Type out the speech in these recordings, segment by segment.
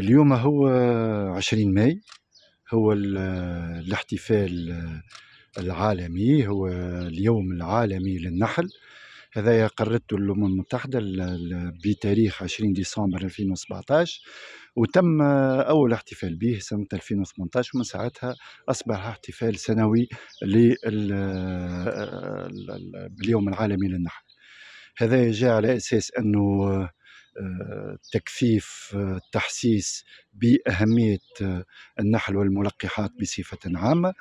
اليوم هو 20 ماي هو الاحتفال العالمي هو اليوم العالمي للنحل هذا قررته الأمم المتحدة بتاريخ 20 ديسمبر 2017 وتم أول احتفال به سنة 2018 ومن ساعتها أصبح احتفال سنوي باليوم العالمي للنحل هذا جاء على أساس أنه تكثيف التحسيس باهميه النحل والملقحات بصفه عامه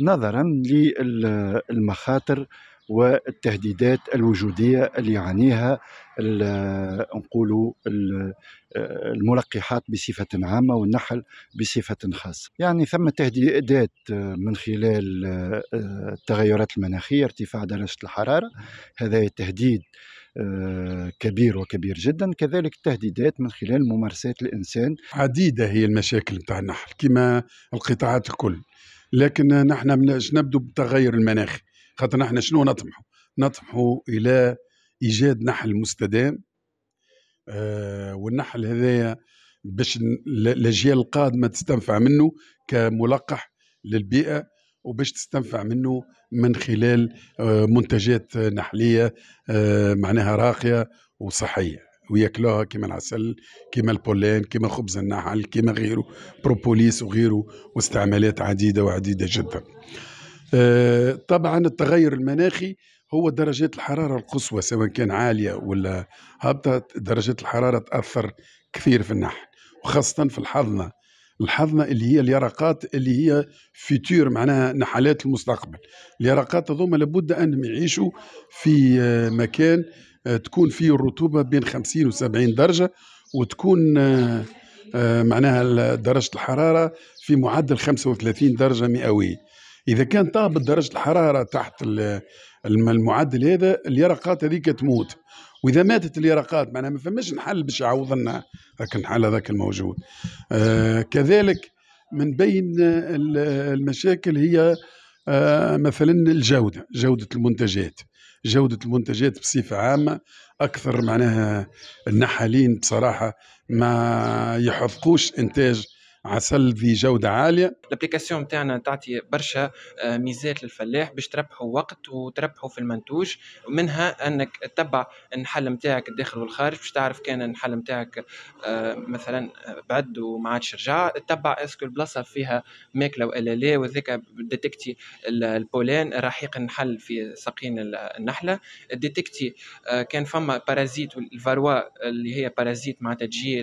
نظرا للمخاطر والتهديدات الوجوديه اللي يعانيها نقولوا الملقحات بصفه عامه والنحل بصفه خاصه. يعني ثم تهديدات من خلال آه، التغيرات المناخيه ارتفاع درجه الحراره هذا تهديد آه، كبير وكبير جدا كذلك التهديدات من خلال ممارسات الانسان عديده هي المشاكل نتاع النحل كما القطاعات الكل لكن نحن نبدو بتغير المناخي خاطر نحن شنو نطمحوا نطمحوا الى ايجاد نحل مستدام آه والنحل هذايا باش الاجيال القادمه تستنفع منه كملقح للبيئه وباش تستنفع منه من خلال آه، منتجات نحليه آه، معناها راقيه وصحيه وياكلوها كيما العسل كيما البولين كيما خبز النحل كيما غيره بروبوليس وغيره واستعمالات عديده وعديده جدا آه، طبعا التغير المناخي هو درجات الحرارة القصوى سواء كان عالية ولا هابطة درجات الحرارة تأثر كثير في النحل وخاصة في الحضنة الحضنة اللي هي اليرقات اللي هي فيتور معناها نحلات المستقبل اليرقات هذوما لابد أنهم يعيشوا في آه، مكان آه، تكون فيه الرطوبة بين 50 و 70 درجة وتكون معناها درجة الحرارة في معدل 35 درجة مئوية اذا كان طابت درجه الحراره تحت المعدل هذا اليرقات هذيك تموت واذا ماتت اليرقات معناها ما فماش نحل باش يعوض لنا هاك الحل هذاك الموجود آه كذلك من بين المشاكل هي آه مثلا الجوده جوده المنتجات جوده المنتجات بصفه عامه اكثر معناها النحالين بصراحه ما يحققوش انتاج عسل ذي جوده عاليه الابليكاسيون نتاعنا تعطي برشا آه، ميزات للفلاح باش تربحوا وقت وتربحوا في المنتوج منها انك تتبع النحل نتاعك الداخل والخارج باش تعرف كان النحل نتاعك آه، مثلا آه، بعد وما عادش رجع تتبع اسكو البلاصه فيها ماكله ولا لا وذاك ديتكتي البولان رحيق النحل في ساقين النحله ديتكتي كان فما بارازيت الفاروا اللي هي بارازيت معناتها تجي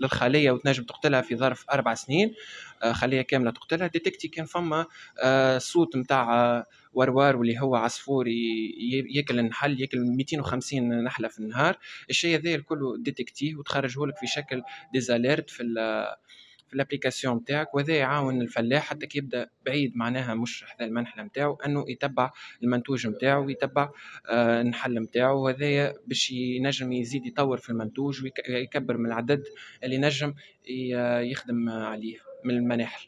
للخليه وتنجم تقتلها في ظرف اربع سنين آه، خليها كامله تقتلها ديتكتي كان فما آه، صوت نتاع آه، وروار واللي هو عصفور ياكل النحل ياكل 250 نحله في النهار الشيء هذا الكل ديتكتيه وتخرجه لك في شكل ديزاليرت في في الابليكاسيون نتاعك وهذا يعاون الفلاح حتى كي يبدا بعيد معناها مش حدا المنحل نتاعو انه يتبع المنتوج نتاعو ويتبع آه النحل نتاعو وهذايا باش ينجم يزيد يطور في المنتوج ويكبر من العدد اللي نجم يخدم عليه من المناحل